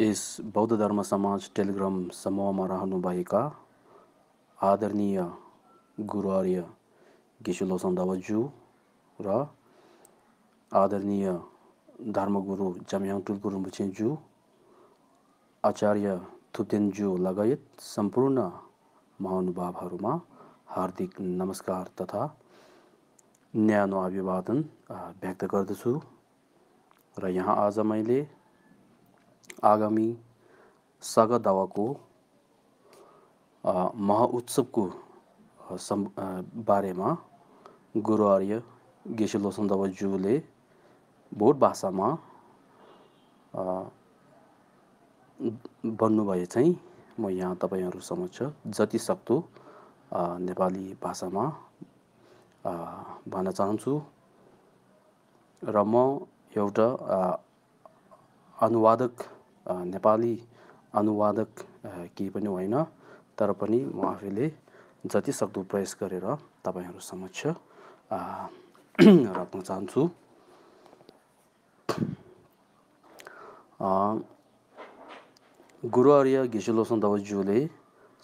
इस बौद्ध धर्म समाज टेलीग्राम समूह में आदरणीय गुरु आर्य गिशुलो संदावजू र आदरणीय धर्म गुरु जमयांग टुल गुरु मुचे जू आचार्य थुपेन जू लगायत संपूर्ण महानुभावहरूमा हार्दिक नमस्कार तथा न्यानो अभिवादन व्यक्त गर्दछु र यहाँ आज आगामी सगदावाको महाउत्सवको सम् बारेमा गुरुआर्य गेशे लोसनदावाज्यूले भोट भाषामा भन्नुभए चाहिँ म यहाँ तपाईँहरू समक्ष जति सक्दो नेपाली भाषामा भन्न चाहन्छु र म एउटा अनुवादक नेपाली अनुवादक केही पनि होइन तर पनि म आफैले जति सक्दो प्रयास गरेर तपाईँहरू समक्ष राख्न चाहन्छु गुरुआर्य दवाज्यूले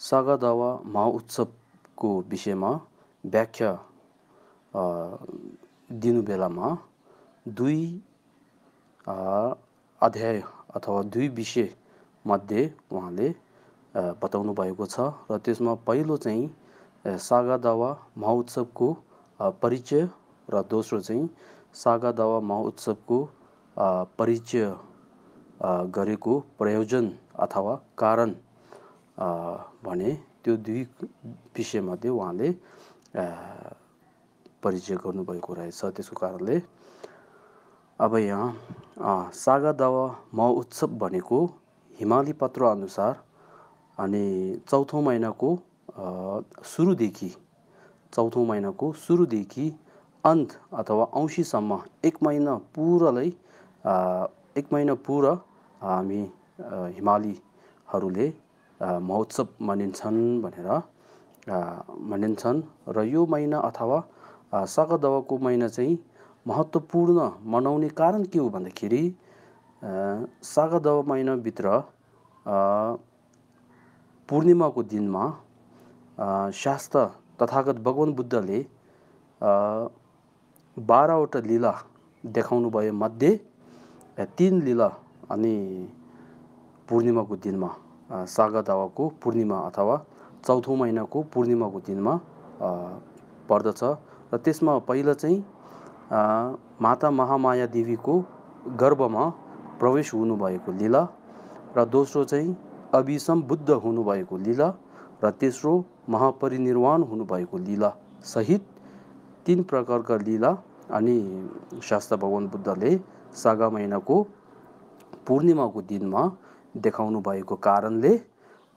सागा दावा महोत्सवको विषयमा व्याख्या दिनु बेलामा दुई अध्याय अथवा दुई विषयमध्ये उहाँले बताउनु भएको छ र त्यसमा पहिलो चाहिँ सागा दावा महोत्सवको परिचय र दोस्रो चाहिँ सागा दावा महोत्सवको परिचय गरेको प्रयोजन अथवा कारण भने त्यो दुई विषयमध्ये उहाँले परिचय गर्नुभएको रहेछ त्यसको कारणले अब यहाँ सागा दावा महोत्सव भनेको हिमाली पत्र अनुसार अनि चौथो महिनाको सुरुदेखि चौथो महिनाको सुरुदेखि अन्त अथवा औँसीसम्म एक महिना पुरालाई एक महिना पुरा हामी हिमालीहरूले महोत्सव मानिन्छन् भनेर मानिन्छन् र यो महिना अथवा सगदवाको महिना चाहिँ महत्त्वपूर्ण मनाउने कारण के हो भन्दाखेरि सागा दवा महिनाभित्र पूर्णिमाको दिनमा शास्त्र तथागत भगवान बुद्धले बाह्रवटा लिला देखाउनु भयो मध्ये तिन लिला अनि पूर्णिमाको दिनमा सागा दावाको पूर्णिमा अथवा चौथो महिनाको पूर्णिमाको दिनमा पर्दछ र त्यसमा पहिला चाहिँ माता महामाया देवीको गर्भमा प्रवेश हुनुभएको लीला र दोस्रो चाहिँ अभिसम बुद्ध हुनुभएको लीला र तेस्रो महापरिनिर्वाण हुनुभएको लीला सहित तिन प्रकारका लीला अनि शास्त्र भगवान् बुद्धले सागा महिनाको पूर्णिमाको दिनमा देखाउनु भएको कारणले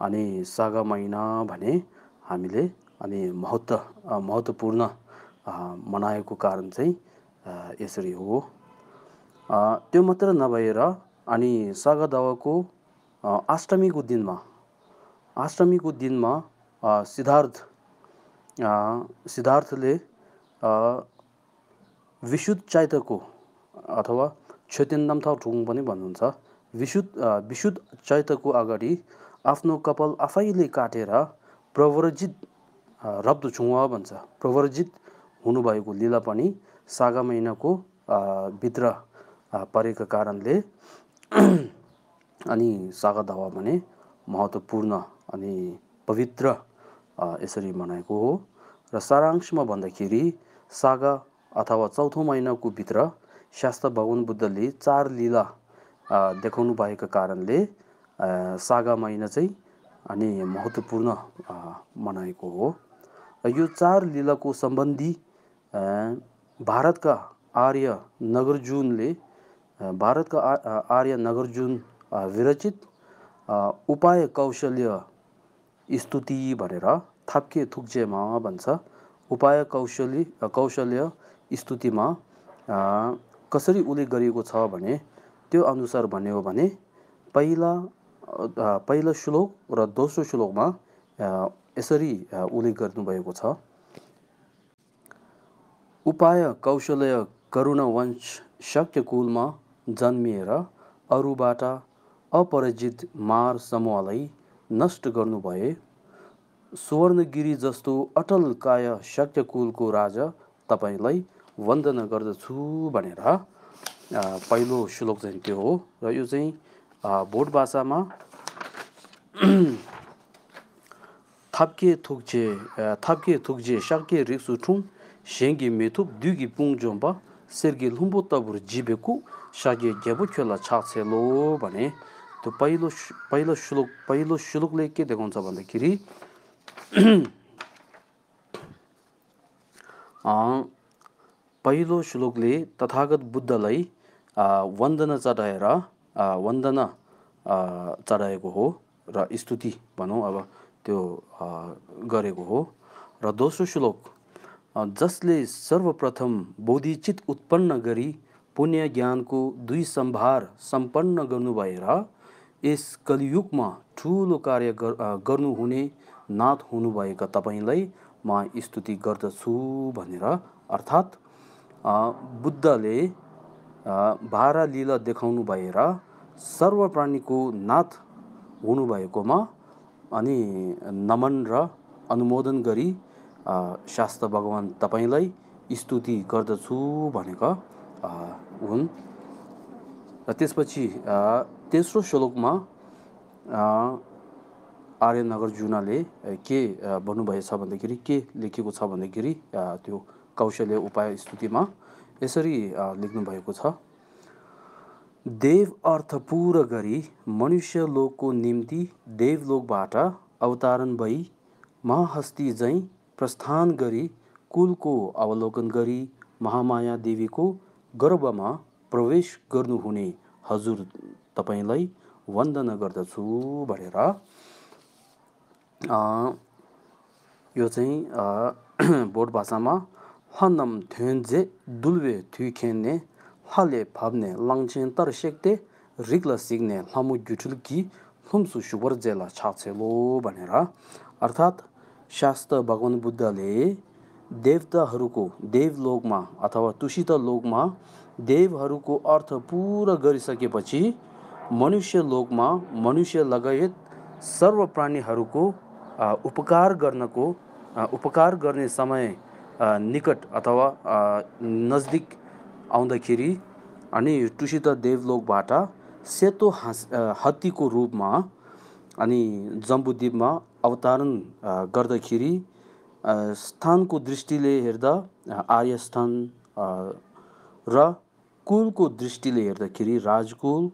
अनि सागा महिना भने हामीले अनि महत्त्व महत्त्वपूर्ण मनाएको कारण चाहिँ यसरी हो त्यो मात्र नभएर अनि सगदावाको अष्टमीको दिनमा अष्टमीको दिनमा सिद्धार्थ सिद्धार्थले विशुद्ध चैतको अथवा थ ठुङ पनि भन्नुहुन्छ विशुद्ध विशुद्ध चैतको अगाडि आफ्नो कपाल आफैले काटेर प्रवर्जित रब्द छुवा भन्छ प्रवर्जित हुनुभएको लीला पनि महिनाको भित्र परेको कारणले अनि दावा भने महत्त्वपूर्ण अनि पवित्र यसरी मनाएको हो र सारांशमा भन्दाखेरि सागा अथवा चौथो महिनाको भित्र शास्त्र भगवान् बुद्धले चार लीला देखाउनु भएको कारणले सागा महिना चाहिँ अनि महत्त्वपूर्ण मनाएको हो र यो चार लीलाको सम्बन्धी भारतका आर्य नगरजुनले भारतका आर्य नगरजुन विरचित उपाय कौशल्य स्तुति भनेर थाप्के थुक्चेमा भन्छ उपाय कौशल्य कौशल्य स्तुतिमा कसरी उल्लेख गरिएको छ भने त्यो अनुसार भन्यो भने पहिला पहिलो श्लोक र दोस्रो श्लोकमा यसरी उल्लेख गर्नुभएको छ उपाय कौशल्य करुणवंश कुलमा जन्मिएर अरूबाट अपराजित मार समूहलाई नष्ट गर्नुभए सुवर्णगिरी जस्तो अटल काय कुलको राजा तपाईँलाई वन्दना गर्दछु भनेर पहिलो श्लोक चाहिँ त्यो हो र यो चाहिँ भोट भाषामा थप्के थुक्जे थप्के थुक्जे शक्य रिक्सु ठुङ शेंगे मेथुप दुगी पुङ जंबा सर्गी ल्हम्बो तबर जिबेकु शागे ज्याबचोला चासेलो भने त्यो पहिलो पहिलो श्लोक पहिलो श्लोक ले के भन्छ भने अ पहिलो श्लोक ले तथागत बुद्धलाई वन्दना जडायरा वन्दना अ जडायको हो र स्तुति भनौं अब त्यो गरेको हो र दोस्रो श्लोक जसले सर्वप्रथम बोधिचित उत्पन्न गरी पुण्य ज्ञानको दुई सम्भार सम्पन्न गर्नुभएर यस कलियुगमा ठुलो कार्य गर्नुहुने नाथ हुनुभएका तपाईँलाई म स्तुति गर्दछु भनेर अर्थात् बुद्धले भारा लिला देखाउनु भएर सर्वप्राणीको नाथ हुनुभएकोमा अनि नमन र अनुमोदन गरी शास्त्र भगवान् तपाईँलाई स्तुति गर्दछु भनेको हुन् र त्यसपछि तेस्रो श्लोकमा आर्यनगर जुनाले के भन्नुभएछ भन्दाखेरि के लेखेको छ भन्दाखेरि त्यो कौशल्य उपाय स्तुतिमा यसरी लेख्नुभएको छ देव अर्थ पूरा गरी मनुष्य लोकको निम्ति देवलोकबाट अवतारण भई महाहस्ती झैँ प्रस्थान गरी कुलको अवलोकन गरी महामाया देवीको गर्भमा प्रवेश गर्नुहुने हजुर तपाईलाई वंदन गर्दछु भनेर यो चाहिँ अ भाषामा ह्वानम देन्जे दुल्वे थ्यकेन हाले 밥 ने तर श्यकते रिग्ला सिग्ने मम जुचुलकी फुमसु शुवर जेला चात्सेलो भनेर अर्थात शास्त्र भगवान बुद्धले देवताहरूको देवलोकमा अथवा तुषित लोकमा देवहरूको अर्थ पुरा गरिसकेपछि मनुष्य लोकमा मनुष्य लगायत सर्व प्राणीहरूको उपकार गर्नको उपकार गर्ने समय निकट अथवा नजदिक आउँदाखेरि अनि टुसित देवलोकबाट सेतो हाँस हात्तीको रूपमा अनि जम्बुद्वीपमा अवतारण गर्दाखेरि स्थानको दृष्टिले हेर्दा आर्यस्थान र कुलको दृष्टिले हेर्दाखेरि राजकुल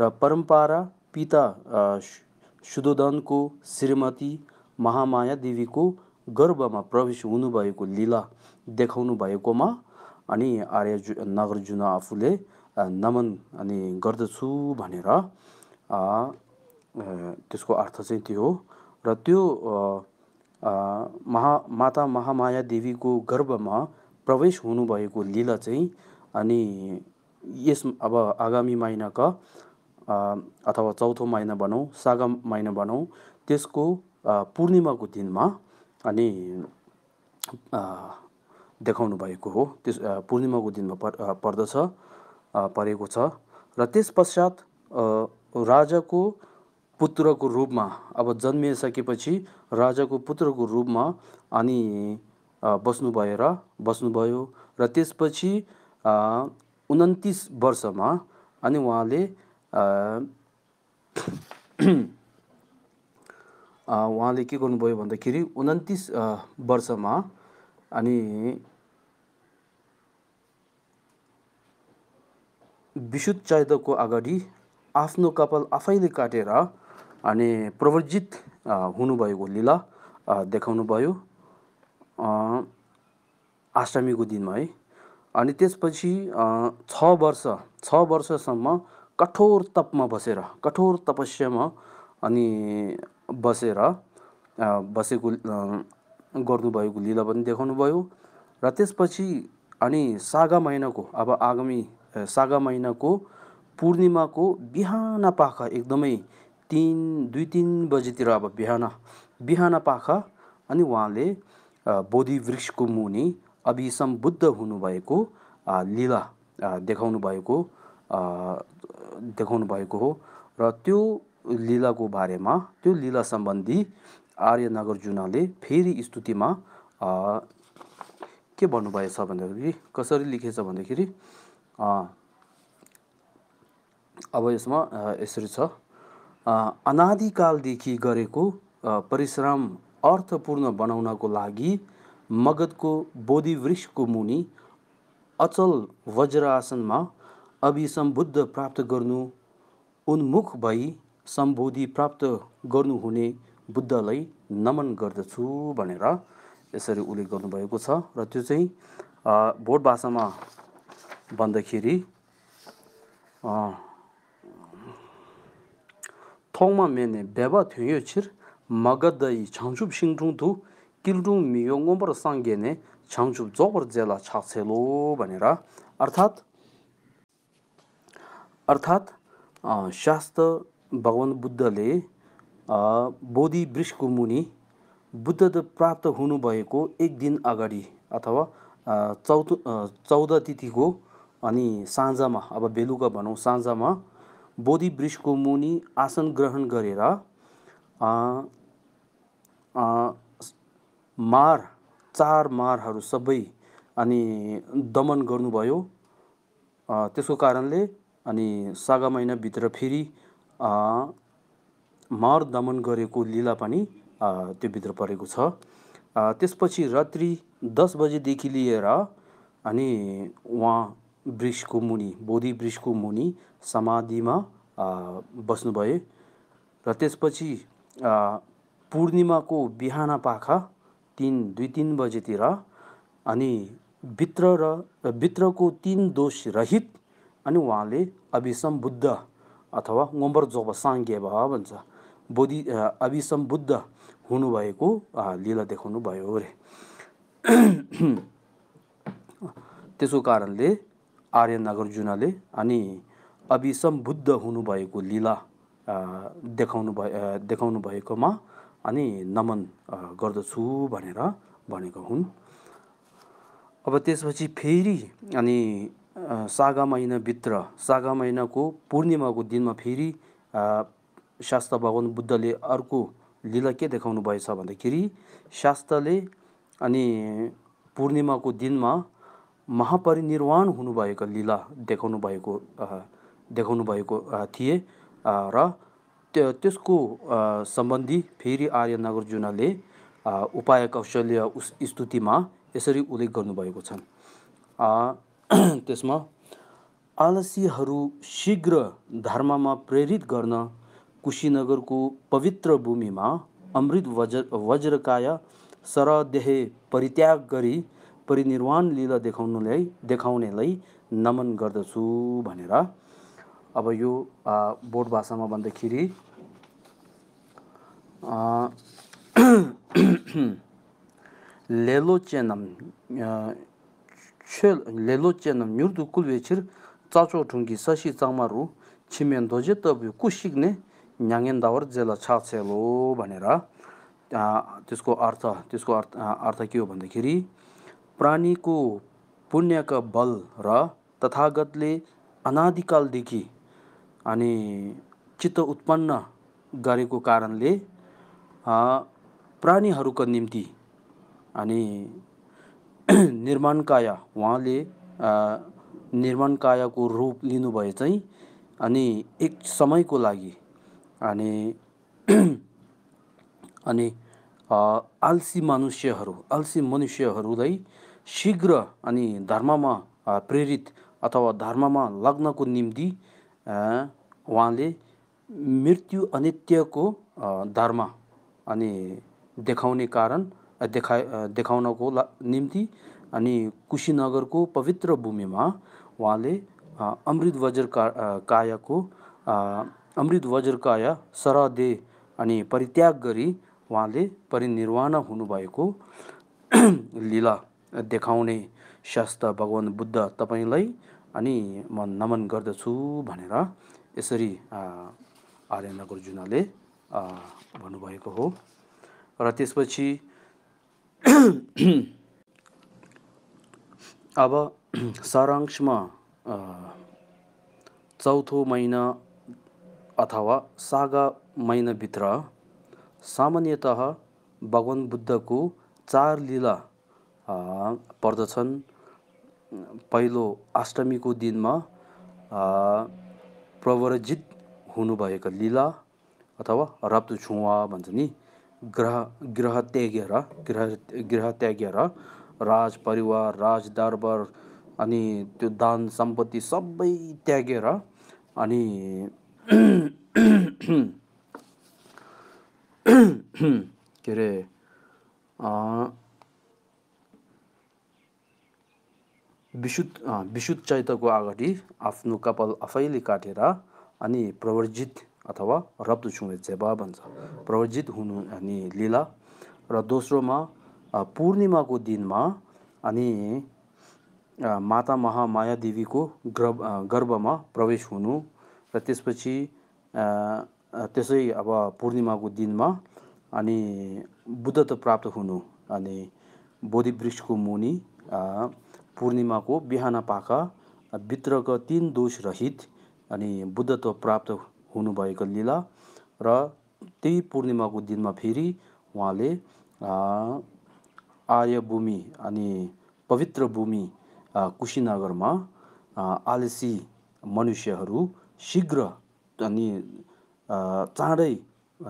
र परम्परा पिता सुदोदनको श्रीमती महामाया देवीको गर्भमा प्रवेश हुनुभएको लीला देखाउनु भएकोमा अनि आर्य नागार्जुन आफूले नमन अनि गर्दछु भनेर त्यसको अर्थ चाहिँ त्यो हो र त्यो महा माता महामाया देवीको गर्भमा प्रवेश हुनुभएको लीला चाहिँ अनि यस अब आगामी महिनाका अथवा चौथो महिना भनौँ सागम महिना भनौँ त्यसको पूर्णिमाको दिनमा अनि देखाउनु भएको हो त्यस पूर्णिमाको दिनमा पर् पर्दछ परेको छ र त्यस पश्चात राजाको पुत्रको रूपमा अब जन्मिसकेपछि राजाको पुत्रको रूपमा अनि बस्नु भएर बस्नुभयो र त्यसपछि उन्तिस वर्षमा अनि उहाँले उहाँले के गर्नुभयो भन्दाखेरि उन्तिस वर्षमा अनि विशुद्ध चैतको अगाडि आफ्नो कपाल आफैले काटेर अनि प्रवर्जित हुनुभएको लिला देखाउनुभयो अष्टमीको दिनमा है अनि त्यसपछि छ वर्ष छ वर्षसम्म कठोर तपमा बसेर कठोर तपस्यामा अनि बसेर बसेको गर्नुभएको लिला पनि देखाउनुभयो र त्यसपछि अनि सागा महिनाको अब आगामी सागा महिनाको पूर्णिमाको बिहान पाख एकदमै तिन दुई तिन बजीतिर अब बिहान बिहान पाख अनि उहाँले बोधि वृक्षको मुनि अभिसम्बुद्ध हुनुभएको लीला देखाउनु भएको देखाउनु भएको हो र त्यो लीलाको बारेमा त्यो लीला सम्बन्धी आर्य नागार्जुनले फेरि स्तुतिमा के भन्नुभएछ भन्दाखेरि कसरी लेखेछ भन्दाखेरि अब यसमा यसरी छ अनादिकालदेखि गरेको परिश्रम अर्थपूर्ण बनाउनको लागि मगधको बोधिवृक्षको मुनि अचल वज्रासनमा अभिसम्बुद्ध प्राप्त गर्नु उन्मुख भई सम्बोधि प्राप्त गर्नुहुने बुद्धलाई नमन गर्दछु भनेर यसरी उल्लेख गर्नुभएको छ र त्यो चाहिँ भोट भाषामा भन्दाखेरि 통마 메네 베바 튀여치 थु 장줍 싱중도 길중 र 옴버 상게네 장줍 조버 ज्याला 착세로 भनेर अर्थात अर्थात शास्त्र भगवान बुद्धले बोधि वृषको मुनि बुद्ध प्राप्त हुनुभएको एक दिन अगाडि अथवा चौध चौध तिथिको अनि साँझमा अब बेलुका भनौँ साँझमा बोधि वृक्षको मुनि आसन ग्रहण गरेर मार चार मारहरू सबै अनि दमन गर्नुभयो त्यसको कारणले अनि सागा महिनाभित्र फेरि मार दमन गरेको लीला पनि त्यो भित्र परेको छ त्यसपछि रात्रि दस बजेदेखि लिएर अनि उहाँ वृक्षको मुनि बोधि वृक्षको मुनि समाधिमा बस्नुभयो र त्यसपछि पूर्णिमाको बिहान पाखा तिन दुई तिन बजेतिर अनि भित्र र भित्रको तिन दोष रहित अनि उहाँले बुद्ध अथवा ओम्बर जोब साङ्गे भ भन्छ बोधि अभिसम्बुद्ध हुनुभएको लीला देखाउनु भयो अरे त्यसो कारणले आर्य नागार्जुनले अनि अभिसम्बुद्ध हुनुभएको लीला देखाउनु भए देखाउनु भएकोमा अनि नमन गर्दछु भनेर भनेको हुन् अब त्यसपछि फेरि अनि सागा महिनाभित्र सागा महिनाको पूर्णिमाको दिनमा फेरि शास्त्र भगवान् बुद्धले अर्को लीला के देखाउनु भएछ भन्दाखेरि शास्त्रले अनि पूर्णिमाको दिनमा महापरिनिर्वाण हुनुभएको लीला देखाउनु भएको देखाउनु भएको थिए र त्यसको सम्बन्धी फेरि आर्य नागार्जुनले उपाय कौशल्य उस स्तुतिमा यसरी उल्लेख गर्नुभएको छन् त्यसमा आलसीहरू शीघ्र धर्ममा प्रेरित गर्न कुशीनगरको पवित्र भूमिमा अमृत वज्र वज्रकाय सरदेह परित्याग गरी परिनिर्वाण लीला देखाउनुलाई देखाउनेलाई नमन गर्दछु भनेर अब यो बोर्ड भाषामा भन्दाखेरि लेलो चेनम छे लेलो चेनम न्युर्दु कुलवेचिर चाचो ठुङ्गी सशी चाङमारु छिमेन धोजे तपाईँ कुसिक नै न्याङ्गेन दावर जेला छाछेलो भनेर त्यसको अर्थ त्यसको अर्थ अर्थ के हो भन्दाखेरि प्राणीको पुण्यका बल र तथागतले अनादिकालदेखि अनि चित्त उत्पन्न गरेको कारणले प्राणीहरूको निम्ति अनि निर्माणकाय उहाँले निर्माणकायको रूप लिनुभए चाहिँ अनि एक समयको लागि अनि अनि आलसी मनुष्यहरू आलसी मनुष्यहरूलाई शीघ्र अनि धर्ममा प्रेरित अथवा धर्ममा लग्नको निम्ति उहाँले मृत्यु अनित्यको धर्म अनि देखाउने कारण देखा देखाउनको निम्ति अनि कुशीनगरको पवित्र भूमिमा उहाँले अमृत वज्र कायको अमृत वज्रकाय सरदे अनि परित्याग गरी उहाँले परिनिर्वाण हुनुभएको लीला देखाउने शास्त्र भगवान् बुद्ध तपाईँलाई अनि म नमन गर्दछु भनेर यसरी आर्यन गुर्जुनाले भन्नुभएको हो र त्यसपछि अब सारांशमा चौथो महिना अथवा सागा महिनाभित्र सामान्यत भगवान् बुद्धको चार लीला पर्दछन् पहिलो अष्टमीको दिनमा प्रवरजित हुनुभएको लिला अथवा रप्त छुवा भन्छ नि ग्रह ग्रह त्यागेर गृह गृह त्यागेर राज परिवार राज दरबार अनि त्यो दान सम्पत्ति सबै त्यागेर अनि के अरे विशुद्ध विशुद्ध चैतको अगाडि आफ्नो कपाल आफैले काटेर अनि प्रवर्जित अथवा रब्दु छुमे जेबा भन्छ प्रवर्जित हुनु अनि लीला र दोस्रोमा पूर्णिमाको दिनमा अनि माता महामाया देवीको गर्भ गर्भमा प्रवेश हुनु र त्यसपछि त्यसै अब पूर्णिमाको दिनमा अनि बुद्धत्व प्राप्त हुनु अनि बोधिवृक्षको मुनि पूर्णिमाको बिहान पाख भित्रको तिन दोषरहित अनि बुद्धत्व प्राप्त हुनुभएको लिला र त्यही पूर्णिमाको दिनमा फेरि उहाँले आर्यभूमि अनि पवित्र भूमि कुशीनगरमा आलसी मनुष्यहरू शीघ्र अनि चाँडै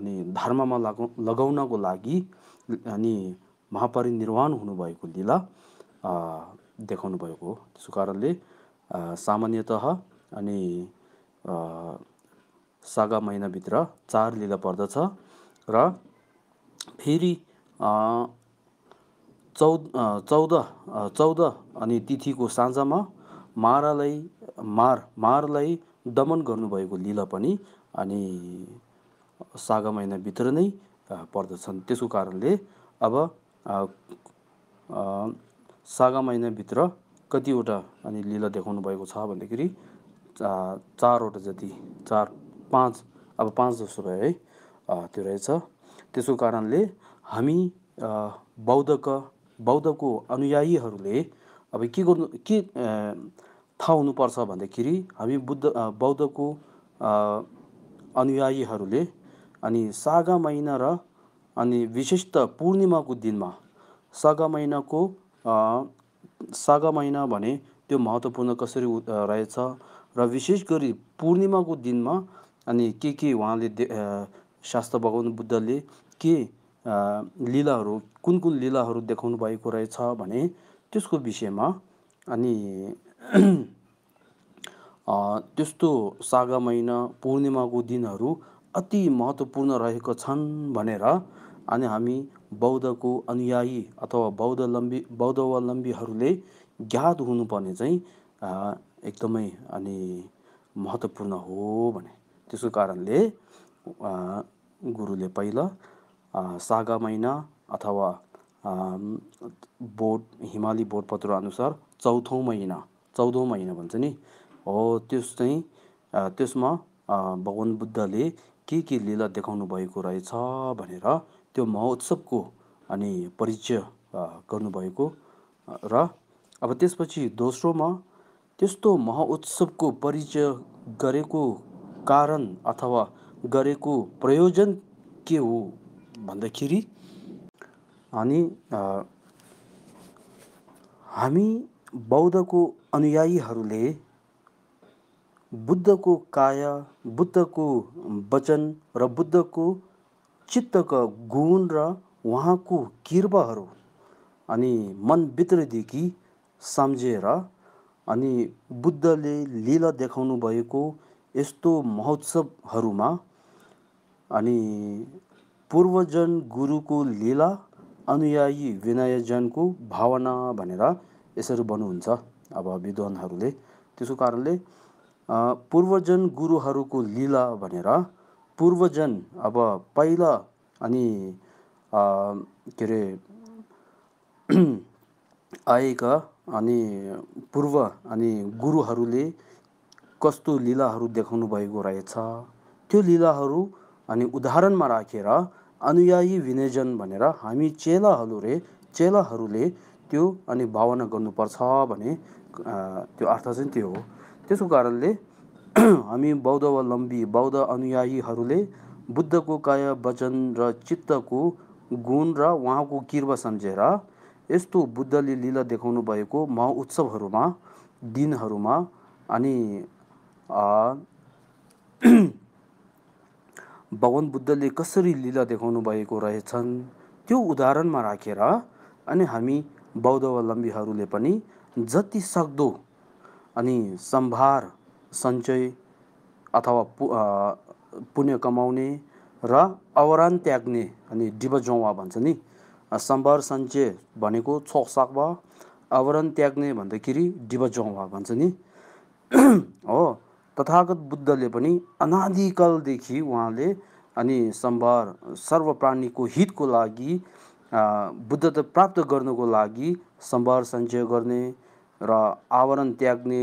अनि धर्ममा लाग लगाउनको लागि अनि महापरिनिर्वाण हुनुभएको लिला देखाउनु भएको हो त्यसको कारणले सामान्यत अनि सागा महिनाभित्र चार लिला पर्दछ र फेरि चौ चौध चौध अनि तिथिको साँझमा मारालाई मार मारलाई दमन गर्नुभएको लिला पनि अनि सागा महिनाभित्र नै पर्दछन् त्यसको कारणले अब सागा महिनाभित्र कतिवटा अनि लिला देखाउनु भएको छ भन्दाखेरि चारवटा जति चार पाँच अब पाँच जस्तो रह्यो है त्यो रहेछ त्यसको कारणले हामी बौद्धका बौद्धको अनुयायीहरूले अब के गर्नु के थाहा हुनुपर्छ भन्दाखेरि हामी बुद्ध बौद्धको अनुयायीहरूले अनि सागा महिना र अनि विशेष त पूर्णिमाको दिनमा सागा महिनाको महिना भने त्यो महत्त्वपूर्ण कसरी रहेछ र विशेष गरी पूर्णिमाको दिनमा अनि के के उहाँले शास्त्र भगवान् बुद्धले के लीलाहरू कुन कुन लिलाहरू देखाउनु भएको रहेछ भने त्यसको विषयमा अनि त्यस्तो सागा महिना पूर्णिमाको दिनहरू अति महत्त्वपूर्ण रहेको छन् भनेर अनि हामी बौद्धको अनुयायी अथवा बौद्धलम्बी बौद्धावलम्बीहरूले ज्ञात हुनुपर्ने चाहिँ एकदमै अनि महत्त्वपूर्ण हो भने त्यसको कारणले गुरुले पहिला सागा महिना अथवा बोट हिमाली बोटपत्र अनुसार चौथौँ महिना चौधौँ महिना भन्छ नि हो त्यस चाहिँ त्यसमा भगवान् बुद्धले के के लीला देखाउनु भएको रहेछ भनेर त्यो महोत्सवको अनि परिचय गर्नुभएको र अब त्यसपछि दोस्रोमा त्यस्तो महोत्सवको परिचय गरेको कारण अथवा गरेको प्रयोजन के हो भन्दाखेरि अनि हामी बौद्धको अनुयायीहरूले बुद्धको काय बुद्धको वचन र बुद्धको चित्तको गुण र उहाँको किर्बहरू अनि मनभित्रदेखि सम्झेर अनि बुद्धले लीला देखाउनु भएको यस्तो महोत्सवहरूमा अनि पूर्वजन गुरुको लीला अनुयायी विनयजनको भावना भनेर यसरी भन्नुहुन्छ अब विद्वानहरूले त्यसको कारणले पूर्वजन गुरुहरूको लीला भनेर पूर्वजन अब पहिला अनि के अरे आएका अनि पूर्व अनि गुरुहरूले कस्तो लिलाहरू देखाउनु भएको रहेछ त्यो लीलाहरू अनि उदाहरणमा राखेर अनुयायी विनयजन भनेर हामी चेलाहरूले चेलाहरूले त्यो अनि भावना गर्नुपर्छ भने त्यो अर्थ चाहिँ त्यो हो त्यसको कारणले हामी बौद्धावलम्बी बौद्ध अनुयायीहरूले बुद्धको काय वचन र चित्तको गुण र उहाँको किर्व सम्झेर यस्तो बुद्धले लीला देखाउनु भएको महोत्सवहरूमा दिनहरूमा अनि भगवान् बुद्धले कसरी लीला देखाउनु भएको रहेछन् त्यो उदाहरणमा राखेर अनि हामी बौद्धावलम्बीहरूले पनि जति सक्दो अनि सम्भार सञ्चय अथवा पुण्य कमाउने र अवरान त्याग्ने अनि डिबजौवा भन्छ नि सम्भार सञ्चय भनेको छ भयो आवरण त्याग्ने भन्दाखेरि डिबजौवा भन्छ नि हो तथागत बुद्धले पनि अनादिकालदेखि उहाँले अनि सम्भार सर्वप्राणीको हितको लागि बुद्धता प्राप्त गर्नुको लागि सम्भार सञ्चय गर्ने र आवरण त्याग्ने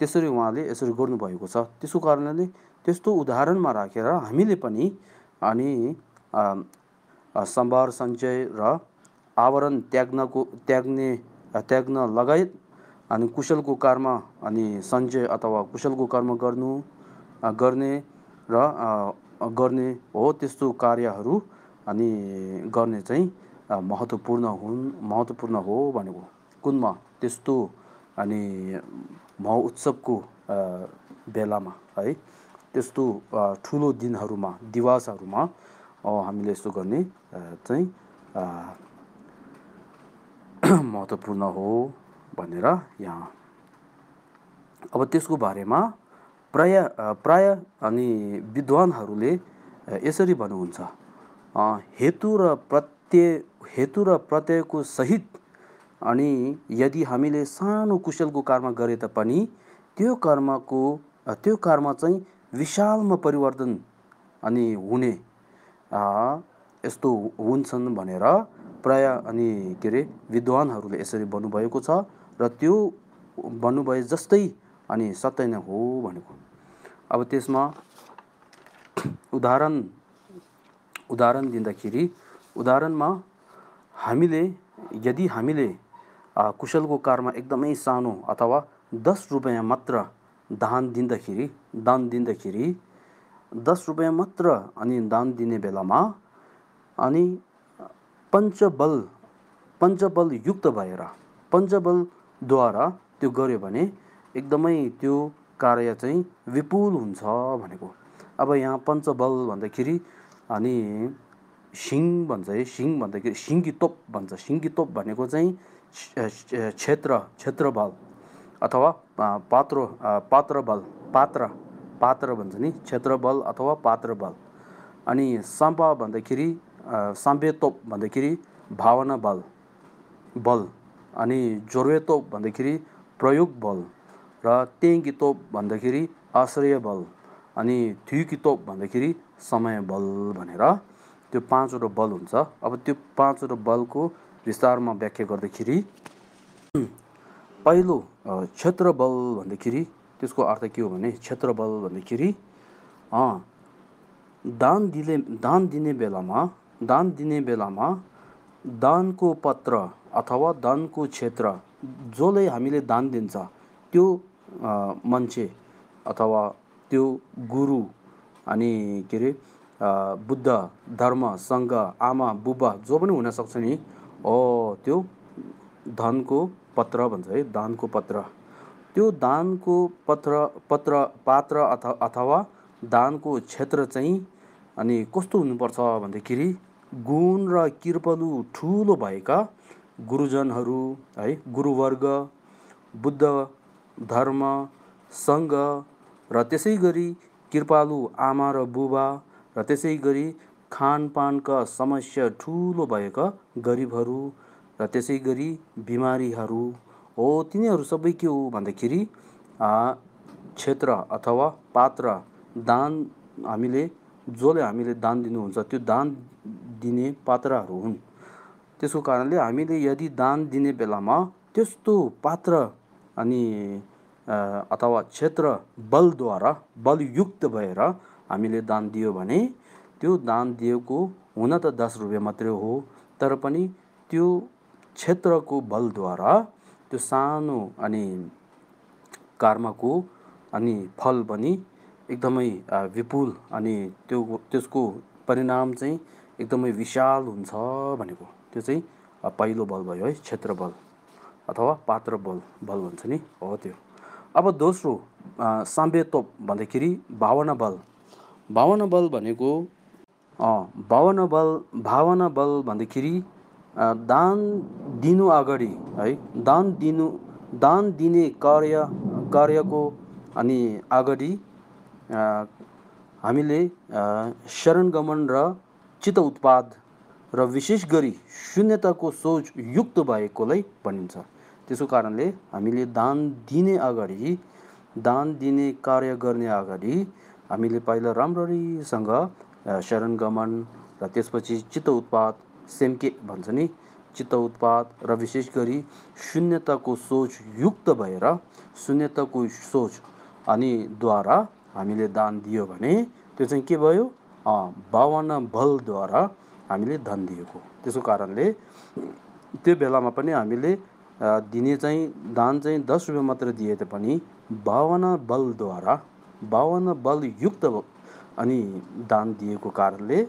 त्यसरी उहाँले यसरी गर्नुभएको छ त्यसको कारणले त्यस्तो उदाहरणमा राखेर रा, हामीले पनि अनि सम्भार सञ्चय र आवरण त्याग्नको त्याग्ने त्याग्न लगायत अनि कुशलको कर्म अनि सञ्चय अथवा कुशलको कर्म गर्नु गर्ने र गर्ने हो त्यस्तो कार्यहरू अनि गर्ने चाहिँ महत्त्वपूर्ण हुन् महत्त्वपूर्ण हो भनेको कुनमा त्यस्तो अनि महोत्सवको बेलामा है त्यस्तो ठुलो दिनहरूमा दिवासहरूमा हामीले यस्तो गर्ने चाहिँ महत्त्वपूर्ण हो भनेर यहाँ अब त्यसको बारेमा प्राय प्राय अनि विद्वानहरूले यसरी भन्नुहुन्छ हेतु र प्रत्यय हेतु र प्रत्ययको सहित अनि यदि हामीले सानो कुशलको कर्म गरे तापनि त्यो कर्मको त्यो कर्म चाहिँ विशालमा परिवर्तन अनि हुने यस्तो हुन्छन् भनेर प्राय अनि के अरे विद्वानहरूले यसरी भन्नुभएको छ र त्यो भन्नुभए जस्तै अनि सत्य नै हो भनेको अब त्यसमा उदाहरण उदाहरण दिँदाखेरि उदाहरणमा हामीले यदि हामीले कुशलको कारमा एकदमै सानो अथवा दस रुपियाँ मात्र दान दिँदाखेरि दान दिँदाखेरि दस रुपियाँ मात्र अनि दान दिने बेलामा अनि पञ्चबल पञ्चबल युक्त भएर पञ्चबलद्वारा त्यो गऱ्यो भने एकदमै त्यो कार्य चाहिँ विपुल हुन्छ भनेको अब यहाँ पञ्चबल भन्दाखेरि अनि सिङ भन्छ है सिङ भन्दाखेरि सिङ्गी तोप भन्छ सिङ्गी तोप भनेको चाहिँ क्षेत्र क्षेत्रबल अथवा पात्रो पात्र बल पात्र पात्र भन्छ नि क्षेत्रबल अथवा पात्र बल अनि सम्प भन्दाखेरि साम्पेतोप भन्दाखेरि भावना बल बल अनि जोर्वेतोप भन्दाखेरि प्रयोग बल र तेङ्गितोप भन्दाखेरि आश्रय बल अनि थ्युकितोप भन्दाखेरि समय बल भनेर त्यो पाँचवटा बल हुन्छ अब त्यो पाँचवटा बलको विस्तारमा व्याख्या गर्दाखेरि पहिलो क्षेत्र बल भन्दाखेरि त्यसको अर्थ के हो भने क्षेत्र बल भन्दाखेरि दान दिने दान दिने बेलामा दान दिने बेलामा दानको पत्र अथवा दानको क्षेत्र जसले हामीले दान दिन्छ त्यो मान्छे अथवा त्यो गुरु अनि के अरे बुद्ध धर्म सङ्घ आमा बुबा जो पनि हुनसक्छ नि त्यो धनको पत्र भन्छ है दानको पत्र त्यो दानको पत्र पत्र पात्र अथवा अथवा दानको क्षेत्र चाहिँ अनि कस्तो हुनुपर्छ भन्दाखेरि गुण र कृपलु ठुलो भएका गुरुजनहरू है गुरुवर्ग बुद्ध धर्म सङ्घ र त्यसै गरी कृपालु आमा र बुबा र त्यसै गरी खानपानका समस्या ठुलो भएका गरिबहरू र त्यसै गरी बिमारीहरू हो तिनीहरू सबै के हो भन्दाखेरि क्षेत्र अथवा पात्र दान हामीले जसले हामीले दान दिनुहुन्छ त्यो दान दिने पात्रहरू हुन् त्यसको कारणले हामीले यदि दान दिने बेलामा त्यस्तो पात्र अनि अथवा क्षेत्र बलद्वारा बलयुक्त भएर हामीले दान दियो भने त्यो दान दिएको हुन त दस रुपियाँ मात्रै हो तर पनि त्यो क्षेत्रको बलद्वारा त्यो सानो अनि कर्मको अनि फल पनि एकदमै विपुल अनि त्यो त्यसको परिणाम चाहिँ एकदमै विशाल हुन्छ भनेको त्यो चाहिँ पहिलो बल भयो है क्षेत्र बल अथवा पात्र बल बल भन्छ नि हो त्यो अब दोस्रो साम्बेतोप भन्दाखेरि भावना बल भावना बल भनेको भावना बल भावना बल भन्दाखेरि दान दिनु अगाडि है दान दिनु दान दिने कार्य कार्यको अनि अगाडि हामीले शरणगमन र चित्त उत्पाद र विशेष गरी शून्यताको सोच युक्त भएकोलाई भनिन्छ त्यसको कारणले हामीले दान दिने अगाडि दान दिने कार्य गर्ने अगाडि हामीले पहिला राम्ररीसँग शरणगमन र त्यसपछि चित्त उत्पाद सेमके भन्छ नि चित्त उत्पाद र विशेष गरी शून्यताको सोच युक्त भएर शून्यताको सोच अनि द्वारा हामीले दान दियो भने त्यो चाहिँ के भयो बावन्न बलद्वारा हामीले धन दिएको त्यसको कारणले त्यो बेलामा पनि हामीले दिने चाहिँ दान चाहिँ दस रुपियाँ मात्र दिए तापनि भावना बलद्वारा भावना बलयुक्त अनि दान दिएको कारणले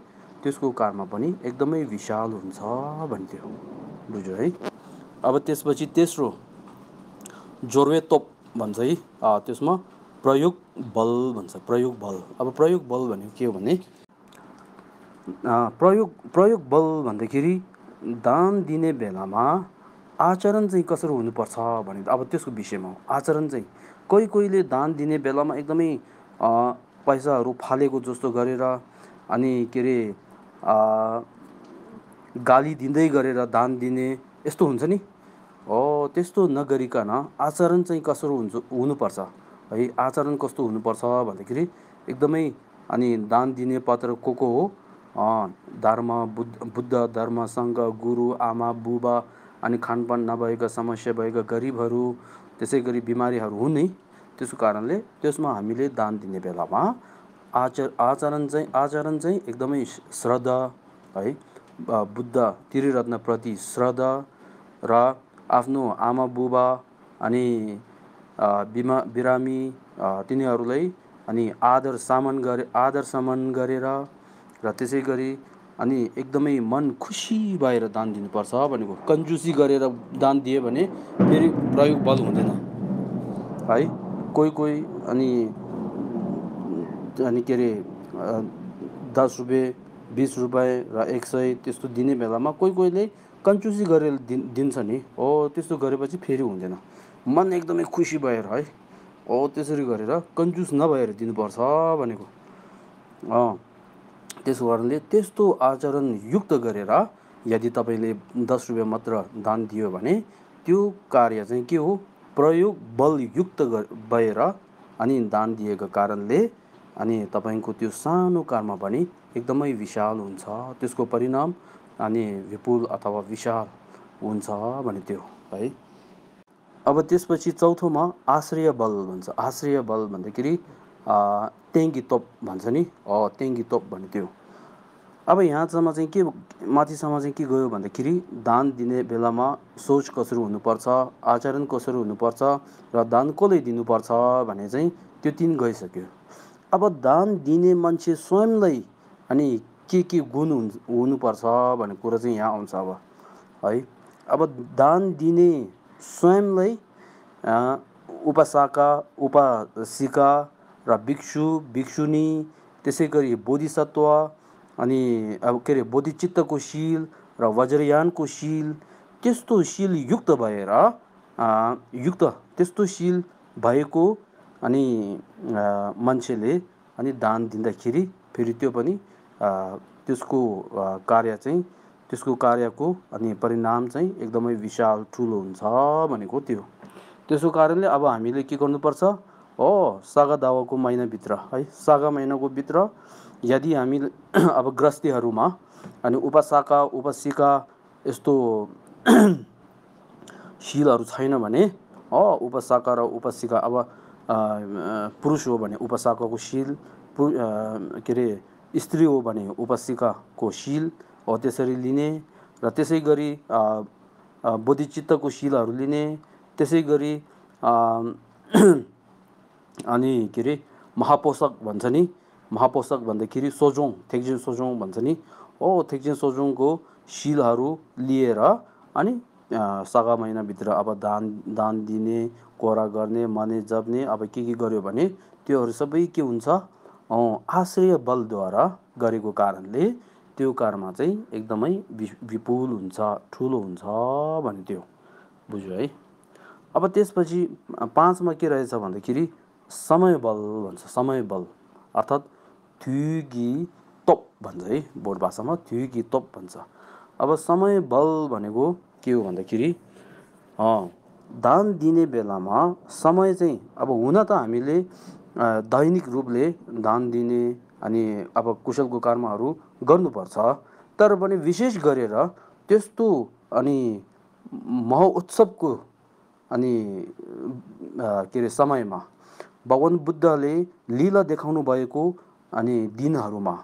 त्यसको कारमा पनि एकदमै विशाल हुन्छ भन्थ्यो बुझ्यो है अब त्यसपछि तेस्रो जोर्वे तोप भन्छ है त्यसमा प्रयोग बल भन्छ प्रयोग बल अब प्रयोग बल भनेको के हो भने प्रयोग प्रयोग बल भन्दाखेरि दान दिने बेलामा आचरण चाहिँ कसरी हुनुपर्छ भने अब त्यसको विषयमा आचरण चाहिँ कोही कोहीले दान दिने बेलामा एकदमै पैसाहरू फालेको जस्तो गरेर अनि के अरे गाली दिँदै गरेर दान दिने यस्तो हुन्छ नि हो त्यस्तो नगरिकन आचरण चाहिँ कसरी हुन्छ हुनुपर्छ है आचरण कस्तो हुनुपर्छ भन्दाखेरि एकदमै अनि दान दिने पात्र को को हो धर्म बुद्ध बुद्ध धर्म धर्मसँग गुरु आमा बुबा अनि खानपान नभएका समस्या भएका गरिबहरू त्यसै गरी बिमारीहरू हुन् है त्यसको कारणले त्यसमा हामीले दान दिने बेलामा आचर आचरण चाहिँ आचरण चाहिँ एकदमै श्रद्धा है बुद्ध त्रिरत्नप्रति श्रद्धा र आफ्नो आमा बुबा अनि बिमा बिरामी तिनीहरूलाई अनि आदर सामान गरे आदर सामान गरेर र त्यसै गरी अनि एकदमै मन खुसी भएर दान दिनुपर्छ भनेको कन्जुसी गरेर दान दियो भने फेरि प्रयोग बल हुँदैन है कोही कोही अनि अनि के अरे दस रुपियाँ बिस रुपियाँ र एक सय त्यस्तो दिने बेलामा कोही कोहीले कन्चुसी गरेर दिन्छ नि हो त्यस्तो गरेपछि फेरि हुँदैन मन एकदमै खुसी भएर है हो त्यसरी गरेर कन्जुस नभएर दिनुपर्छ भनेको त्यसो कारणले त्यस्तो आचरणयुक्त गरेर यदि तपाईँले दस रुपियाँ मात्र दान दियो भने त्यो कार्य चाहिँ के हो प्रयोग बलयुक्त भएर अनि दान दिएको कारणले अनि तपाईँको त्यो सानो कर्म पनि एकदमै विशाल हुन्छ त्यसको परिणाम अनि विपुल अथवा विशाल हुन्छ भने त्यो है अब त्यसपछि चौथोमा आश्रय बल भन्छ आश्रय बल भन्दाखेरि टेङ्गी तोप भन्छ नि अ तोप भन्ने त्यो अब यहाँसम्म चाहिँ के माथिसम्म चाहिँ के गयो भन्दाखेरि दान दिने बेलामा सोच कसरी हुनुपर्छ आचरण कसरी हुनुपर्छ र दान कसले दिनुपर्छ भने चाहिँ त्यो तिन गइसक्यो अब दान दिने मान्छे स्वयंलाई अनि के के गुण हुनुपर्छ भन्ने कुरो चाहिँ यहाँ आउँछ अब है अब दान दिने स्वयंलाई उपसाका उपासिका र भिक्षु भिक्षुनी त्यसै गरी बोधिसत्व अनि अब के अरे बोधिचित्तको शील र वज्रयानको शील त्यस्तो शील युक्त भएर युक्त त्यस्तो शील भएको अनि मान्छेले अनि दान दिँदाखेरि फेरि त्यो पनि त्यसको कार्य चाहिँ त्यसको कार्यको अनि परिणाम चाहिँ एकदमै विशाल ठुलो हुन्छ भनेको त्यो त्यसको कारणले अब हामीले के गर्नुपर्छ हो सागा दावाको महिनाभित्र है सागा महिनाको भित्र यदि हामी अब ग्रस्तीहरूमा अनि उपशाखा उपसिका यस्तो शिलहरू छैन भने हो उपशाखा र उपसिका अब पुरुष हो भने उपसाकाको शिल के अरे स्त्री हो भने उपसिकाको शिल हो त्यसरी लिने र त्यसै गरी बोधिचित्तको शिलहरू लिने त्यसै गरी अनि के अरे महापोषक भन्छ नि महापोषक भन्दाखेरि सोजोङ थेक्जिन सोझोङ भन्छ नि हो थेक्जिन सोझोङको शिलहरू लिएर अनि सघा महिनाभित्र अब दान दान दिने कोरा गर्ने मने जप्ने अब के के गर्यो भने त्योहरू सबै के हुन्छ आश्रय बलद्वारा गरेको कारणले त्यो कर्म चाहिँ एकदमै विपुल हुन्छ ठुलो हुन्छ भन्ने त्यो बुझ्यो है अब त्यसपछि पाँचमा के रहेछ भन्दाखेरि समय बल भन्छ समय बल अर्थात् थ्युगी तोप भन्छ है बोर्ड भाषामा थ्युगी तोप भन्छ अब समय बल भनेको के हो भन्दाखेरि दान दिने बेलामा समय चाहिँ अब हुन त हामीले दैनिक रूपले दान दिने अनि अब कुशलको कर्महरू गर्नुपर्छ तर पनि विशेष गरेर त्यस्तो अनि महोत्सवको अनि के अरे समयमा भगवान् बुद्धले लीला देखाउनु भएको अनि दिनहरूमा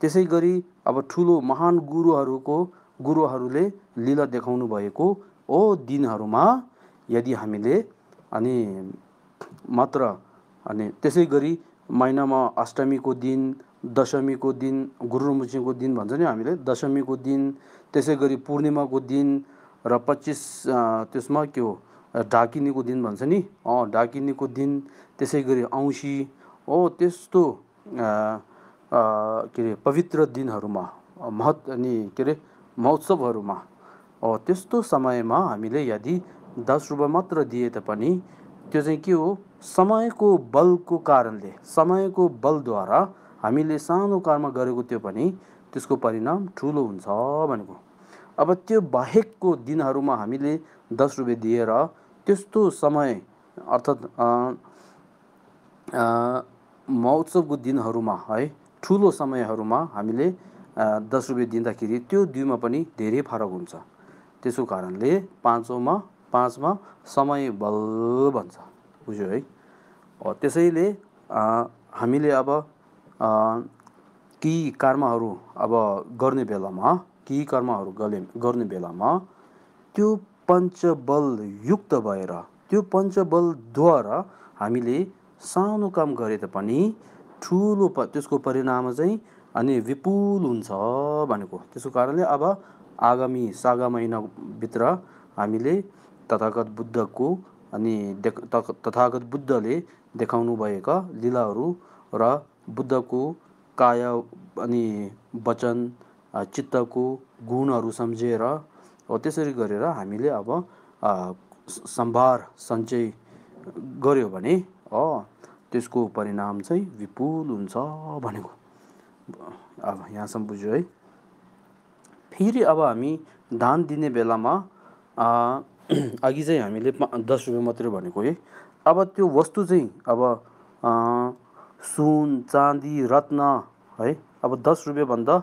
त्यसै गरी अब ठुलो महान गुरुहरूको गुरुहरूले लीला देखाउनु भएको ओ दिनहरूमा यदि हामीले अनि मात्र अनि त्यसै गरी महिनामा अष्टमीको दिन दशमीको दिन गुरुमुचीको दिन भन्छ नि हामीले दशमीको दिन त्यसै गरी पूर्णिमाको दिन र पच्चिस त्यसमा के हो ढाकिनीको दिन भन्छ नि अँ ढाकिनीको दिन त्यसै गरी औँसी ओ त्यस्तो के अरे पवित्र दिनहरूमा महत् अनि के अरे महोत्सवहरूमा त्यस्तो समयमा हामीले यदि दस रुपियाँ मात्र दिए तापनि त्यो चाहिँ के हो समयको बलको कारणले समयको बलद्वारा हामीले सानो कर्म गरेको त्यो पनि त्यसको परिणाम ठुलो हुन्छ भनेको अब त्यो बाहेकको दिनहरूमा हामीले दस रुपियाँ दिएर त्यस्तो समय अर्थात् महोत्सवको दिनहरूमा है ठुलो समयहरूमा हामीले दस रुपियाँ दिँदाखेरि त्यो दुईमा पनि धेरै फरक हुन्छ त्यसको कारणले पाँचौँमा पाँचमा समय बल भन्छ बुझ्यो है त्यसैले हामीले अब केही कर्महरू अब गर्ने बेलामा केही कर्महरू गर्ने गर्ने बेलामा त्यो पञ्चबलयुक्त भएर त्यो पञ्चबलद्वारा हामीले सानो काम गरे तापनि ठुलो प त्यसको परिणाम चाहिँ अनि विपुल हुन्छ भनेको त्यसको कारणले अब आगामी सागा महिनाभित्र हामीले तथागत बुद्धको अनि देख तथागत बुद्धले देखाउनु भएका लीलाहरू र बुद्धको काय अनि वचन चित्तको गुणहरू सम्झेर हो त्यसरी गरेर हामीले अब सम्भार सञ्चय गर्यो भने त्यसको परिणाम चाहिँ विपुल हुन्छ भनेको अब यहाँसम्म बुझ्यो है फेरि अब हामी दान दिने बेलामा अघि चाहिँ हामीले दस रुपियाँ मात्रै भनेको है अब त्यो वस्तु चाहिँ अब सुन चाँदी रत्न है अब दस रुपियाँभन्दा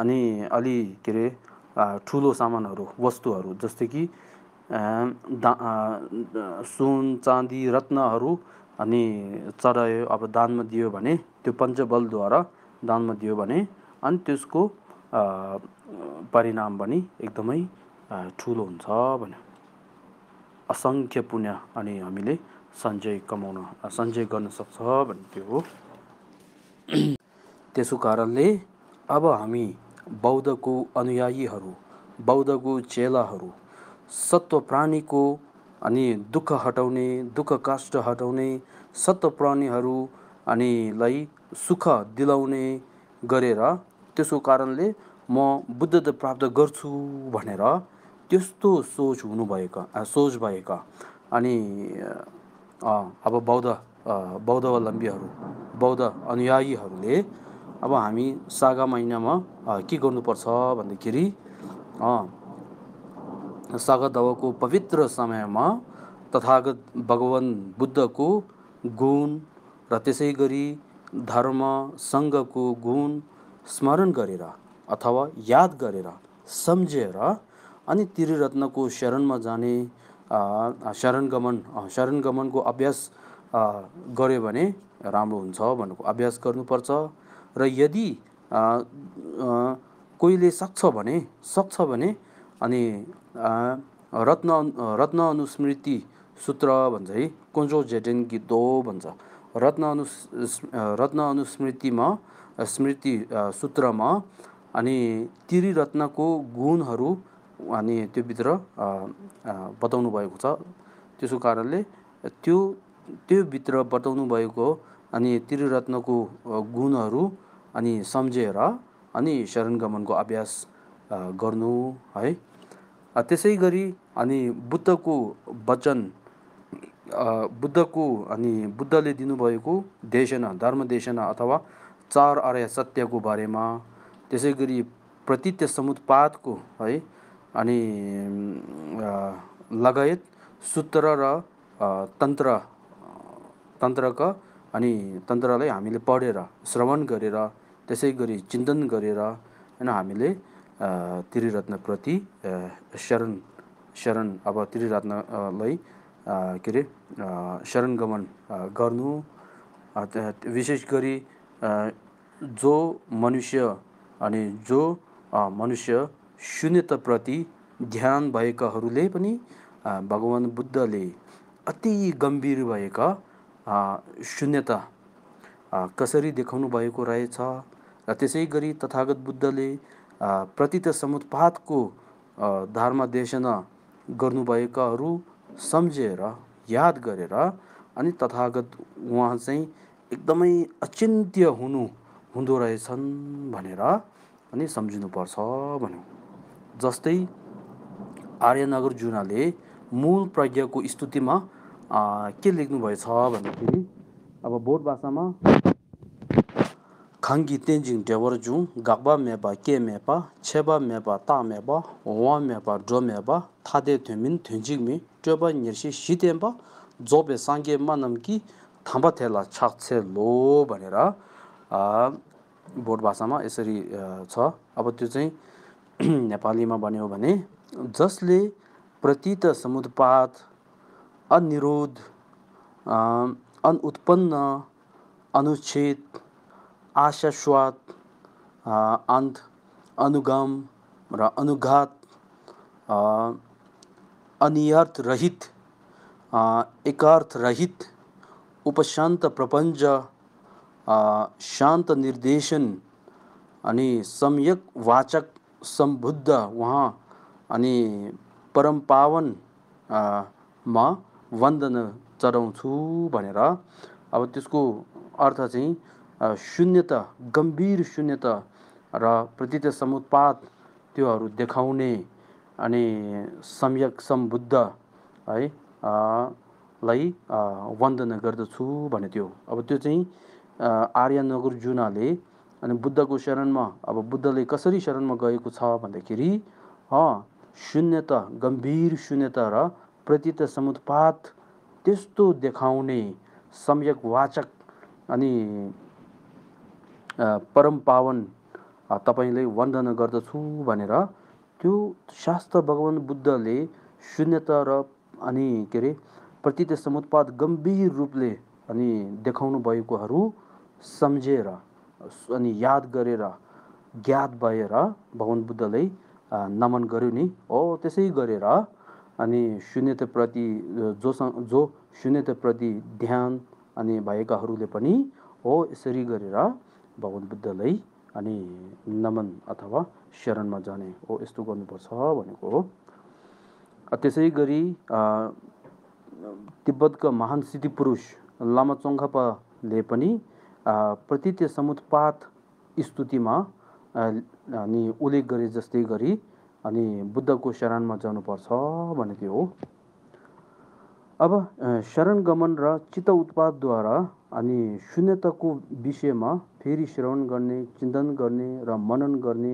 अनि अलि के अरे ठुलो सामानहरू वस्तुहरू जस्तै कि दा सुन चाँदी रत्नहरू अनि चढायो अब दानमा दियो भने त्यो पञ्चबलद्वारा दानमा दियो भने अनि त्यसको परिणाम पनि एकदमै ठुलो हुन्छ भने असङ्ख्य पुण्य अनि हामीले सञ्चय कमाउन सञ्चय गर्न सक्छ भन्ने त्यो हो त्यसो कारणले अब हामी बौद्धको अनुयायीहरू बौद्धको चेलाहरू सत्व प्राणीको अनि दुःख हटाउने दुःख कष्ट हटाउने अनि अनिलाई सुख दिलाउने गरेर त्यसको कारणले म बुद्धत्व प्राप्त गर्छु भनेर त्यस्तो सोच हुनुभएका सोच भएका अनि अब बौद्ध बौद्धावलम्बीहरू बौद्ध अनुयायीहरूले अब हामी सागा महिनामा के गर्नुपर्छ भन्दाखेरि सगदवको पवित्र समयमा तथागत भगवान बुद्धको गुण र त्यसै गरी सङ्घको गुण स्मरण गरेर अथवा याद गरेर सम्झेर अनि त्रिरत्नको शरणमा जाने शरणगमन शरणगमनको अभ्यास गर्यो भने राम्रो हुन्छ भनेको अभ्यास गर्नुपर्छ र यदि कोहीले सक्छ भने सक्छ भने अनि रत्न रत्न अनुस्मृति सूत्र भन्छ है कोन्जो जेडेन गिदो भन्छ रत्न अनु रत्न अनुस्मृतिमा स्मृति सूत्रमा अनि तिरिरत्नको गुणहरू अनि त्योभित्र बताउनु भएको छ त्यसो कारणले त्यो त्योभित्र बताउनु भएको अनि रत्नको गुणहरू अनि सम्झेर अनि शरणगमनको अभ्यास गर्नु है त्यसै गरी अनि बुद्धको वचन बुद्धको अनि बुद्धले दिनुभएको देशना धर्मदेशना अथवा चार आर्य सत्यको बारेमा त्यसै गरी प्रतित्य समुत्पादको है अनि लगायत सूत्र र तन्त्र तन्त्रका अनि तन्त्रलाई हामीले पढेर श्रवण गरेर त्यसै गरी चिन्तन गरेर होइन हामीले त्रिरत्नप्रति शरण शरण अब त्रिरत्नलाई के अरे शरणगमन गर्नु विशेष गरी जो मनुष्य अनि जो मनुष्य शून्यताप्रति ध्यान भएकाहरूले पनि भगवान् बुद्धले अति गम्भीर भएका शून्यता कसरी देखाउनु भएको रहेछ र त्यसै गरी तथागत बुद्धले प्रति प्रतित समुत्पादको धर्मदेशन गर्नुभएकाहरू सम्झेर याद गरेर अनि तथागत उहाँ चाहिँ एकदमै अचिन्त्य हुनु हुँदो रहेछन् भनेर अनि सम्झिनुपर्छ भन्यो जस्तै आर्यनगर जुनाले मूल प्रज्ञाको स्तुतिमा के लेख्नुभएछ भन्दाखेरि अब बोट भाषामा kāngi tenjīng dewar jūng gāqbā mē bā kē mē bā, chē bā mē bā tā mē bā, wā mē bā dō mē bā, thādē tūmīn tūñjīg mī, chē bā nirshī shī tēn bā, dzō bē sāngē mā nam kī thāmbā tēlā chāk tsē lō bā bōr bā sā mā tsā, tsēng mā bā bā nē, an an आशास्वाद अन्त अनुगम र अनुघात एकार्थ रहित, उपशान्त प्रपञ्च शान्त निर्देशन अनि सम्यक वाचक सम्बुद्ध उहाँ अनि परम पावन म वन्दन चढाउँछु भनेर अब त्यसको अर्थ चाहिँ शून्यता गम्भीर शून्यता र प्रतीत समुत्पात त्योहरू देखाउने अनि सम्यक सम्बुद्ध है लाई वन्दना गर्दछु भने त्यो अब त्यो चाहिँ आर्यनगर जुनाले अनि बुद्धको शरणमा अब बुद्धले कसरी शरणमा गएको छ भन्दाखेरि शून्यता गम्भीर शून्यता र प्रतीत समुत्पात त्यस्तो देखाउने सम्यक वाचक अनि परम पावन तपाईँलाई वन्दना गर्दछु भनेर त्यो शास्त्र भगवान् बुद्धले शून्यता र अनि के अरे प्रतीत समुत्पाद गम्भीर रूपले अनि देखाउनु भएकोहरू सम्झेर अनि याद गरेर ज्ञात भएर भगवान् बुद्धलाई नमन गर्यो नि हो त्यसै गरेर अनि शून्यताप्रति जोसँग जो शून्यताप्रति ध्यान अनि भएकाहरूले पनि हो यसरी गरेर भगवान् बुद्धलाई अनि नमन अथवा शरणमा जाने हो यस्तो गर्नुपर्छ भनेको हो त्यसै गरी तिब्बतका महान सिद्धि पुरुष लामा चोङ्खापाले पनि प्रतीत्य समुत्पात स्तुतिमा अनि उल्लेख गरे जस्तै गरी अनि बुद्धको शरणमा जानुपर्छ भनेको हो अब शरण गमन र चित्त उत्पादद्वारा अनि शून्यताको विषयमा फेरि श्रवण गर्ने चिन्तन गर्ने र मनन गर्ने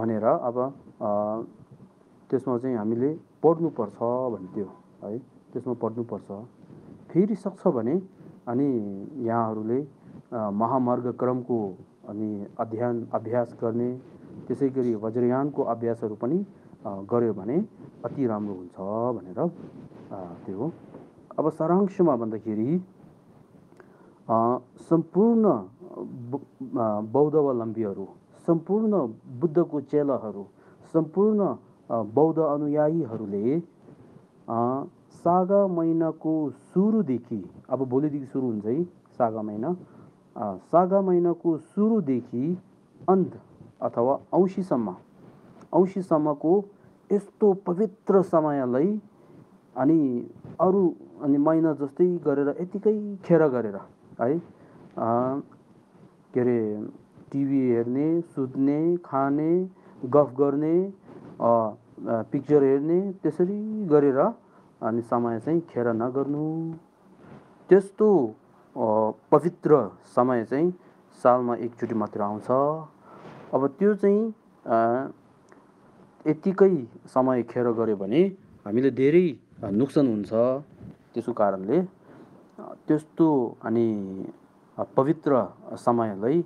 भनेर अब त्यसमा चाहिँ हामीले पढ्नुपर्छ भन्थ्यो है त्यसमा पढ्नुपर्छ फेरि सक्छ भने अनि यहाँहरूले महामार्ग क्रमको अनि अध्ययन अभ्यास गर्ने त्यसै गरी वज्रयानको अभ्यासहरू पनि गर्यो भने अति राम्रो हुन्छ भनेर त्यो अब सारांशमा भन्दाखेरि सम्पूर्ण बौद्धावलम्बीहरू सम्पूर्ण बुद्धको चेलाहरू सम्पूर्ण बौद्ध अनुयायीहरूले सागा महिनाको सुरुदेखि अब भोलिदेखि सुरु हुन्छ है सागा महिना सागा महिनाको सुरुदेखि अन्त अथवा औँसीसम्म औँसीसम्मको यस्तो पवित्र समयलाई अनि अरू अनि महिना जस्तै गरेर यतिकै खेर गरेर है के अरे टिभी हेर्ने सुत्ने खाने गफ गर्ने पिक्चर हेर्ने त्यसरी गरेर अनि समय चाहिँ खेर नगर्नु त्यस्तो पवित्र समय चाहिँ सालमा एकचोटि मात्र आउँछ अब त्यो चाहिँ यत्तिकै समय खेर गऱ्यो भने हामीले धेरै नोक्सान हुन्छ त्यसको कारणले त्यस्तो अनि पवित्र समयलाई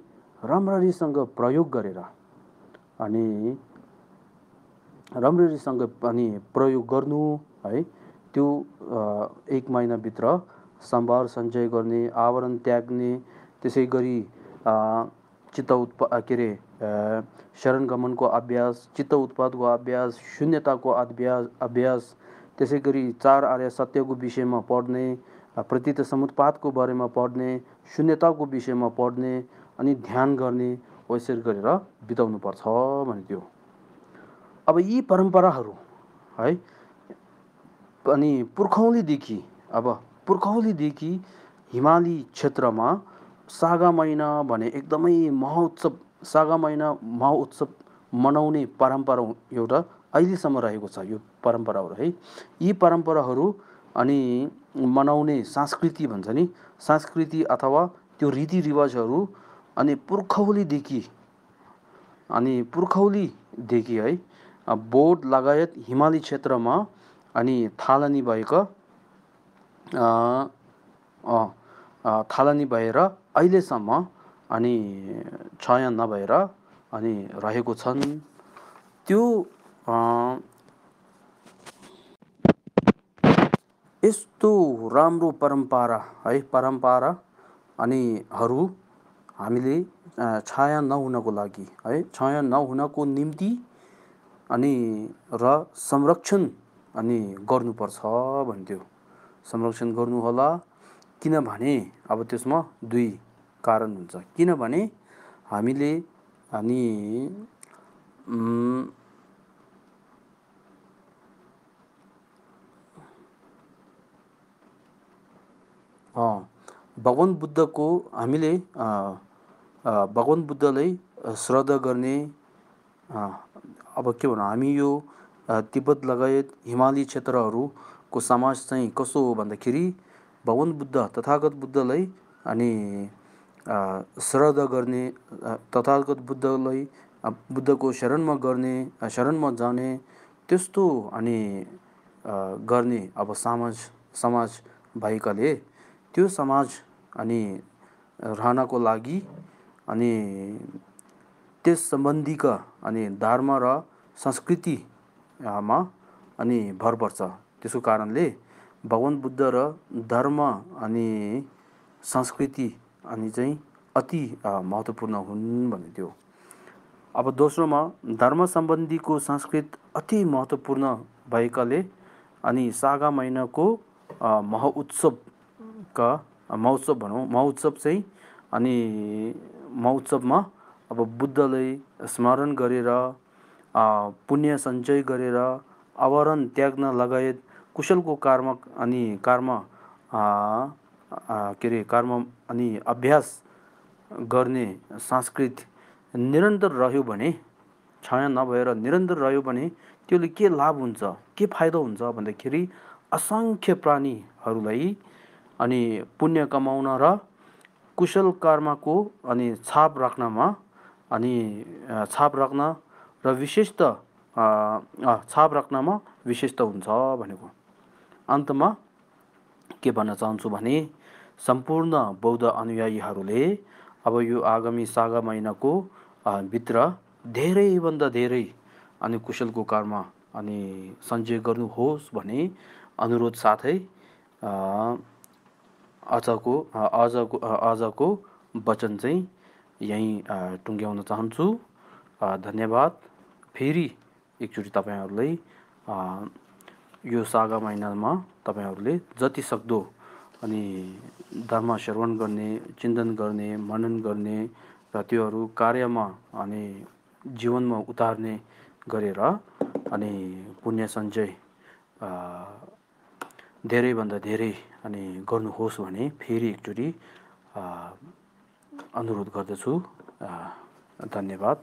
राम्ररीसँग प्रयोग गरेर अनि राम्ररीसँग अनि प्रयोग गर्नु है त्यो एक महिनाभित्र सम्भार सञ्चय गर्ने आवरण त्याग्ने त्यसै गरी चित्त उत्प के अरे शरणगमनको अभ्यास चित्त उत्पादको अभ्यास शून्यताको अभ्यास अभ्यास त्यसै गरी चार आर्य सत्यको विषयमा पढ्ने प्रति समुत्पातको बारेमा पढ्ने शून्यताको विषयमा पढ्ने अनि ध्यान गर्ने हो यसरी गरेर बिताउनुपर्छ भने त्यो अब यी परम्पराहरू है अनि पुर्खौलीदेखि अब पुर्खौलीदेखि हिमाली क्षेत्रमा सागा महिना भने एकदमै महोत्सव सागा महिना महोत्सव मनाउने परम्परा एउटा अहिलेसम्म रहेको छ यो परम्पराहरू है यी परम्पराहरू अनि मनाउने संस्कृति भन्छ नि संस्कृति अथवा त्यो रीतिरिवाजहरू अनि पुर्खौलीदेखि अनि पुर्खौलीदेखि है बोर्ड लगायत हिमाली क्षेत्रमा अनि थालनी भएको थालनी भएर अहिलेसम्म अनि क्षय नभएर अनि रहेको छन् त्यो यस्तो राम्रो परम्परा है परम्परा अनिहरू हामीले छाया नहुनको लागि है छाया नहुनको निम्ति अनि र संरक्षण अनि गर्नुपर्छ भन्थ्यो संरक्षण गर्नुहोला किनभने अब त्यसमा दुई कारण हुन्छ किनभने हामीले अनि भगवान बुद्धको हामीले भगवान बुद्धलाई श्रद्धा गर्ने अब के भनौँ हामी यो तिब्बत लगायत हिमाली क्षेत्रहरूको समाज चाहिँ कसो हो भन्दाखेरि भगवान बुद्ध तथागत बुद्धलाई अनि श्रद्धा गर्ने तथागत बुद्धलाई बुद्धको शरणमा गर्ने शरणमा जाने त्यस्तो अनि गर्ने अब समाज समाज भएकाले त्यो समाज अनि रहनको लागि अनि त्यस सम्बन्धीका अनि धर्म र संस्कृतिमा अनि भर पर्छ त्यसको कारणले भगवान् बुद्ध र धर्म अनि संस्कृति अनि चाहिँ अति महत्त्वपूर्ण हुन् भन्ने थियो अब दोस्रोमा धर्म सम्बन्धीको संस्कृत अति महत्त्वपूर्ण भएकाले अनि सागा महिनाको महोत्सव का महोत्सव भनौँ महोत्सव चाहिँ अनि महोत्सवमा अब बुद्धलाई स्मरण गरेर पुण्य सञ्चय गरेर आवरण त्याग्न लगायत कुशलको कर्म अनि कर्म के अरे कर्म अनि अभ्यास गर्ने संस्कृति निरन्तर रह्यो भने छाया नभएर निरन्तर रह्यो भने त्यसले के लाभ हुन्छ के फाइदा हुन्छ भन्दाखेरि असङ्ख्य प्राणीहरूलाई अनि पुण्य कमाउन र कुशल कर्मको अनि छाप राख्नमा अनि छाप राख्न र विशेष त छाप राख्नमा विशेष त हुन्छ भनेको अन्तमा के भन्न चाहन्छु भने सम्पूर्ण बौद्ध अनुयायीहरूले अब यो आगामी सागा महिनाको भित्र धेरैभन्दा धेरै अनि कुशलको कर्म अनि सञ्चय गर्नुहोस् भने अनुरोध साथै आजको आजको आजको वचन चाहिँ यहीँ टुङ्ग्याउन चाहन्छु धन्यवाद फेरि एकचोटि तपाईँहरूलाई यो सागा महिनामा तपाईँहरूले जति सक्दो अनि धर्म श्रवण गर्ने चिन्तन गर्ने मनन गर्ने र त्योहरू कार्यमा अनि जीवनमा उतार्ने गरेर अनि पुण्य सञ्चय धेरैभन्दा धेरै अनि गर्नुहोस् भने फेरि एकचोटि अनुरोध गर्दछु धन्यवाद